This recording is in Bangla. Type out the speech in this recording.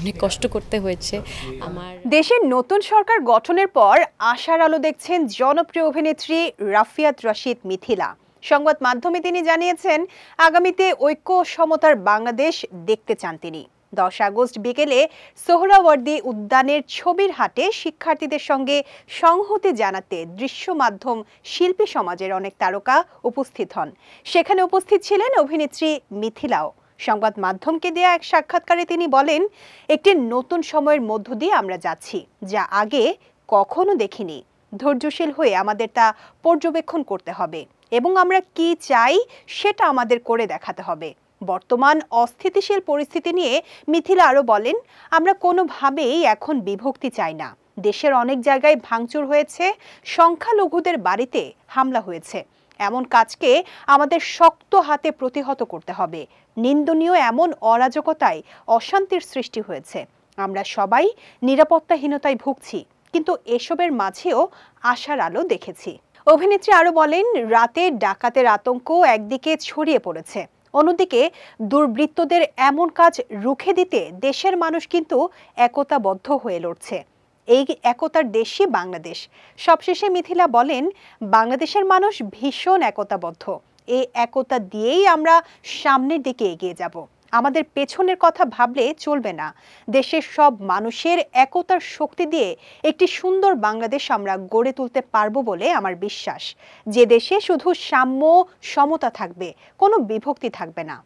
অনেক কষ্ট করতে হয়েছে আমার দেশের নতুন সরকার গঠনের পর আশার আলো দেখছেন জনপ্রিয় অভিনেত্রী রাফিয়াত রশিদ মিথিলা সংবাদ মাধ্যমে তিনি জানিয়েছেন আগামীতে ঐক্য সমতার বাংলাদেশ দেখতে চান তিনি দশ আগস্ট বিকেলে সোহরাওয়ার্দী উদ্যানের ছবির হাটে শিক্ষার্থীদের সঙ্গে সংহতি জানাতে দৃশ্য মাধ্যম শিল্পী সমাজের অনেক তারকা উপস্থিত হন সেখানে উপস্থিত ছিলেন অভিনেত্রী মিথিলাও সংবাদ মাধ্যমকে দেয়া এক সাক্ষাৎকারে তিনি বলেন একটি নতুন সময়ের মধ্য দিয়ে আমরা যাচ্ছি যা আগে কখনো দেখিনি ধৈর্যশীল হয়ে আমাদের তা পর্যবেক্ষণ করতে হবে এবং আমরা কি চাই সেটা আমাদের করে দেখাতে হবে বর্তমান অস্থিতিশীল পরিস্থিতি নিয়ে মিথিলা আরও বলেন আমরা কোনোভাবেই এখন বিভক্তি চাই না দেশের অনেক জায়গায় ভাঙচুর হয়েছে সংখ্যালঘুদের বাড়িতে হামলা হয়েছে এমন কাজকে আমাদের শক্ত হাতে প্রতিহত করতে হবে নিন্দনীয় এমন অরাজকতায় অশান্তির সৃষ্টি হয়েছে আমরা সবাই নিরাপত্তাহীনতায় ভুগছি কিন্তু এসবের মাঝেও আশার আলো দেখেছি অভিনেত্রী আরও বলেন রাতে ডাকাতের আতঙ্ক একদিকে ছড়িয়ে পড়েছে অন্যদিকে দুর্বৃত্তদের এমন কাজ রুখে দিতে দেশের মানুষ কিন্তু একতাবদ্ধ হয়ে লড়ছে এই একতার দেশই বাংলাদেশ সবশেষে মিথিলা বলেন বাংলাদেশের মানুষ ভীষণ একতাবদ্ধ এই একতা দিয়েই আমরা সামনের দিকে এগিয়ে যাব আমাদের পেছনের কথা ভাবলে চলবে না দেশের সব মানুষের একতার শক্তি দিয়ে একটি সুন্দর বাংলাদেশ আমরা গড়ে তুলতে পারবো বলে আমার বিশ্বাস যে দেশে শুধু সাম্য সমতা থাকবে কোনো বিভক্তি থাকবে না